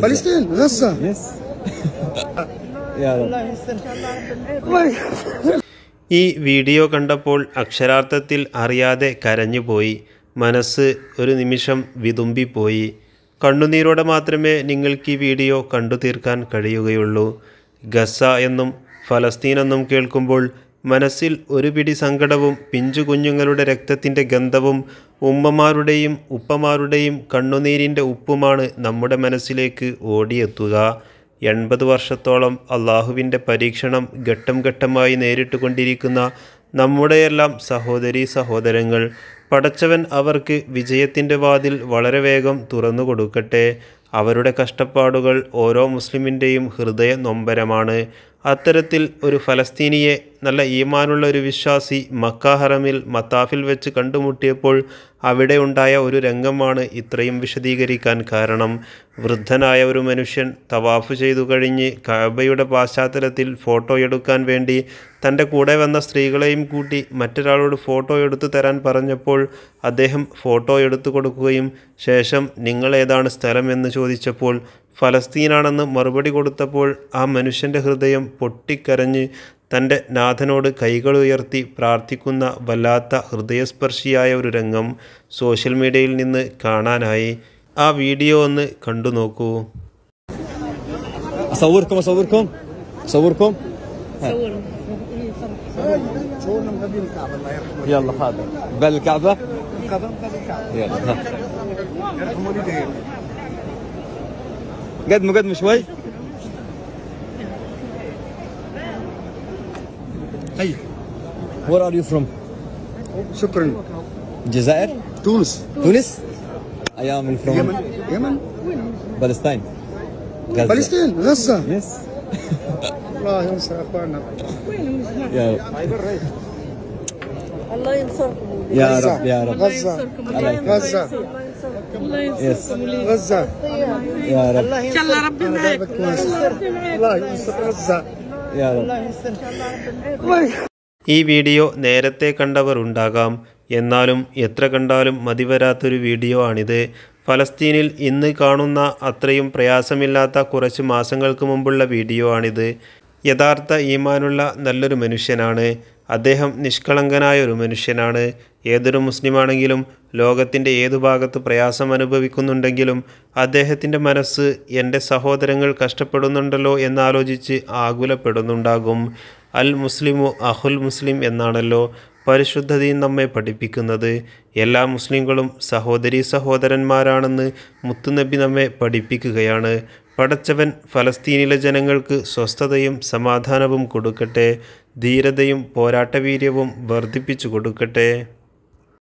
فلسطين غزة يس يا رب ഈ വീഡിയോ കണ്ടപ്പോൾ അക്ഷരാർത്ഥത്തിൽ അറിയാതെ കരഞ്ഞുപോയി മനസ്സ് ഒരു നിമിഷം വിതുമ്പിപ്പോയി കണ്ണുനീരോടെ മാത്രമേ നിങ്ങൾക്ക് ഈ വീഡിയോ കണ്ടു തീർക്കാൻ കഴിയുകയുള്ളൂ ഗസ എന്നും ഫലസ്തീൻ എന്നും കേൾക്കുമ്പോൾ മനസ്സിൽ ഒരു പിടി സങ്കടവും പിഞ്ചുകുഞ്ഞുങ്ങളുടെ രക്തത്തിൻ്റെ ഗന്ധവും ഉമ്മമാരുടെയും ഉപ്പമാരുടെയും കണ്ണുനീരിൻ്റെ ഉപ്പുമാണ് നമ്മുടെ മനസ്സിലേക്ക് ഓടിയെത്തുക എൺപത് വർഷത്തോളം അള്ളാഹുവിൻ്റെ പരീക്ഷണം ഘട്ടം ഘട്ടമായി നേരിട്ട് കൊണ്ടിരിക്കുന്ന നമ്മുടെയെല്ലാം സഹോദരി സഹോദരങ്ങൾ പടച്ചവൻ അവർക്ക് വിജയത്തിൻ്റെ വാതിൽ വളരെ വേഗം തുറന്നു കൊടുക്കട്ടെ അവരുടെ കഷ്ടപ്പാടുകൾ ഓരോ മുസ്ലിമിൻ്റെയും ഹൃദയ നൊമ്പരമാണ് അത്തരത്തിൽ ഒരു ഫലസ്തീനിയെ നല്ല ഈമാനുള്ള ഒരു വിശ്വാസി മക്ക ഹറമിൽ മത്താഫിൽ വെച്ച് കണ്ടുമുട്ടിയപ്പോൾ അവിടെ ഉണ്ടായ ഒരു രംഗമാണ് ഇത്രയും വിശദീകരിക്കാൻ കാരണം വൃദ്ധനായ ഒരു മനുഷ്യൻ തവാഫ് ചെയ്തു കഴിഞ്ഞ് കഅബയുടെ പാശ്ചാത്തലത്തിൽ ഫോട്ടോ എടുക്കാൻ വേണ്ടി തൻ്റെ കൂടെ വന്ന സ്ത്രീകളെയും കൂട്ടി മറ്റൊരാളോട് ഫോട്ടോ എടുത്തു തരാൻ പറഞ്ഞപ്പോൾ അദ്ദേഹം ഫോട്ടോ എടുത്തു കൊടുക്കുകയും ശേഷം നിങ്ങൾ ഏതാണ് സ്ഥലം എന്ന് ചോദിച്ചപ്പോൾ ഫലസ്തീനാണെന്ന് മറുപടി കൊടുത്തപ്പോൾ ആ മനുഷ്യൻ്റെ ഹൃദയം പൊട്ടിക്കരഞ്ഞ് തൻ്റെ നാഥനോട് കൈകൾ ഉയർത്തി പ്രാർത്ഥിക്കുന്ന വല്ലാത്ത ഹൃദയസ്പർശിയായ ഒരു രംഗം സോഷ്യൽ മീഡിയയിൽ നിന്ന് കാണാനായി ആ വീഡിയോ ഒന്ന് കണ്ടു നോക്കൂ صوركم الله يرحمه يلا يلا قد قدم شوي هيا Where are you from? شكرا الجزائر تونس تونس ايام من فروم يمن يمن فلسطين فلسطين غزة يس الله ينصر اخواننا يا الله ينصركم يا رب يا رب غزة غزة الله ഈ വീഡിയോ നേരത്തെ കണ്ടവർ ഉണ്ടാകാം എന്നാലും എത്ര കണ്ടാലും മതിവരാത്തൊരു വീഡിയോ ആണിത് ഫലസ്തീനിൽ ഇന്ന് കാണുന്ന അത്രയും പ്രയാസമില്ലാത്ത കുറച്ച് മാസങ്ങൾക്ക് മുമ്പുള്ള വീഡിയോ ആണിത് യഥാർത്ഥ ഈമാനുള്ള നല്ലൊരു മനുഷ്യനാണ് അദ്ദേഹം നിഷ്കളങ്കനായ ഒരു മനുഷ്യനാണ് ഏതൊരു മുസ്ലിമാണെങ്കിലും ലോകത്തിൻ്റെ ഏതു ഭാഗത്ത് പ്രയാസം അനുഭവിക്കുന്നുണ്ടെങ്കിലും അദ്ദേഹത്തിൻ്റെ മനസ്സ് എൻ്റെ സഹോദരങ്ങൾ കഷ്ടപ്പെടുന്നുണ്ടല്ലോ എന്നാലോചിച്ച് ആകുലപ്പെടുന്നുണ്ടാകും അൽ മുസ്ലിമു അഹുൽ മുസ്ലിം എന്നാണല്ലോ പരിശുദ്ധതയും നമ്മെ പഠിപ്പിക്കുന്നത് എല്ലാ മുസ്ലിങ്ങളും സഹോദരീ സഹോദരന്മാരാണെന്ന് മുത്തുനബി നമ്മെ പഠിപ്പിക്കുകയാണ് പടച്ചവൻ ഫലസ്തീനിലെ ജനങ്ങൾക്ക് സ്വസ്ഥതയും സമാധാനവും കൊടുക്കട്ടെ ധീരതയും പോരാട്ടവീര്യവും വർദ്ധിപ്പിച്ചു കൊടുക്കട്ടെ